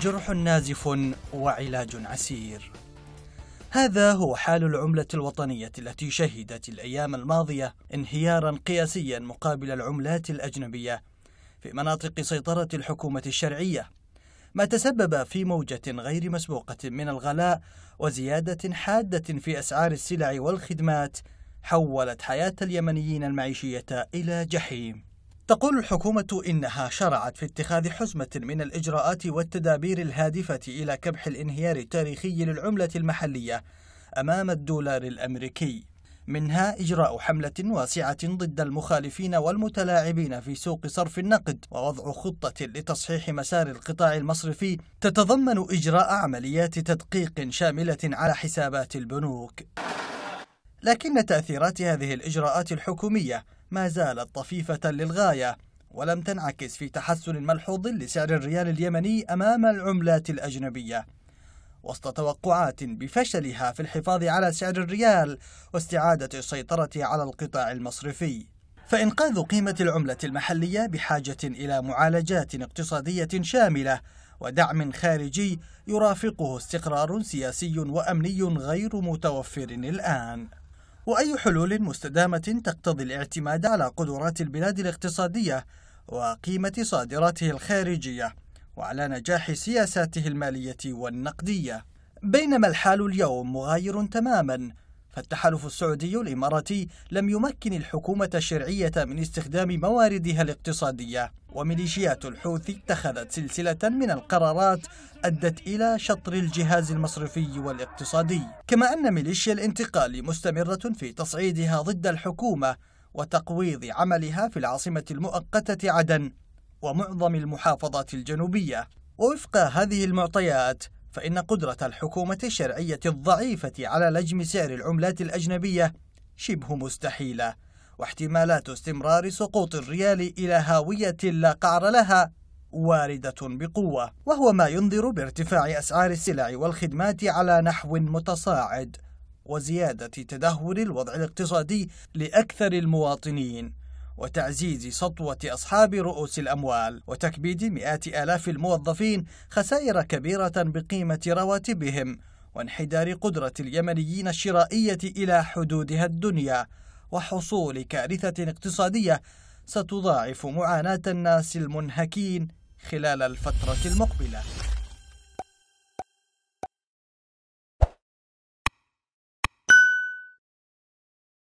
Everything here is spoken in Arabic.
جرح نازف وعلاج عسير هذا هو حال العملة الوطنية التي شهدت الأيام الماضية انهيارا قياسيا مقابل العملات الأجنبية في مناطق سيطرة الحكومة الشرعية ما تسبب في موجة غير مسبوقة من الغلاء وزيادة حادة في أسعار السلع والخدمات حولت حياة اليمنيين المعيشية إلى جحيم تقول الحكومة إنها شرعت في اتخاذ حزمة من الإجراءات والتدابير الهادفة إلى كبح الانهيار التاريخي للعملة المحلية أمام الدولار الأمريكي منها إجراء حملة واسعة ضد المخالفين والمتلاعبين في سوق صرف النقد ووضع خطة لتصحيح مسار القطاع المصرفي تتضمن إجراء عمليات تدقيق شاملة على حسابات البنوك لكن تأثيرات هذه الإجراءات الحكومية ما زالت طفيفة للغاية ولم تنعكس في تحسن ملحوظ لسعر الريال اليمني أمام العملات الأجنبية وسط توقعات بفشلها في الحفاظ على سعر الريال واستعادة السيطرة على القطاع المصرفي فإنقاذ قيمة العملة المحلية بحاجة إلى معالجات اقتصادية شاملة ودعم خارجي يرافقه استقرار سياسي وأمني غير متوفر الآن وأي حلول مستدامة تقتضي الاعتماد على قدرات البلاد الاقتصادية وقيمة صادراته الخارجية وعلى نجاح سياساته المالية والنقدية بينما الحال اليوم مغاير تماماً فالتحالف السعودي الإماراتي لم يمكن الحكومة الشرعية من استخدام مواردها الاقتصادية وميليشيات الحوثي اتخذت سلسلة من القرارات أدت إلى شطر الجهاز المصرفي والاقتصادي كما أن ميليشيا الانتقال مستمرة في تصعيدها ضد الحكومة وتقويض عملها في العاصمة المؤقتة عدن ومعظم المحافظات الجنوبية ووفق هذه المعطيات فإن قدرة الحكومة الشرعية الضعيفة على لجم سعر العملات الأجنبية شبه مستحيلة واحتمالات استمرار سقوط الريال إلى هاوية لا قعر لها واردة بقوة وهو ما ينذر بارتفاع أسعار السلع والخدمات على نحو متصاعد وزيادة تدهور الوضع الاقتصادي لأكثر المواطنين وتعزيز سطوة أصحاب رؤوس الأموال وتكبيد مئات آلاف الموظفين خسائر كبيرة بقيمة رواتبهم وانحدار قدرة اليمنيين الشرائية إلى حدودها الدنيا وحصول كارثة اقتصادية ستضاعف معاناة الناس المنهكين خلال الفترة المقبلة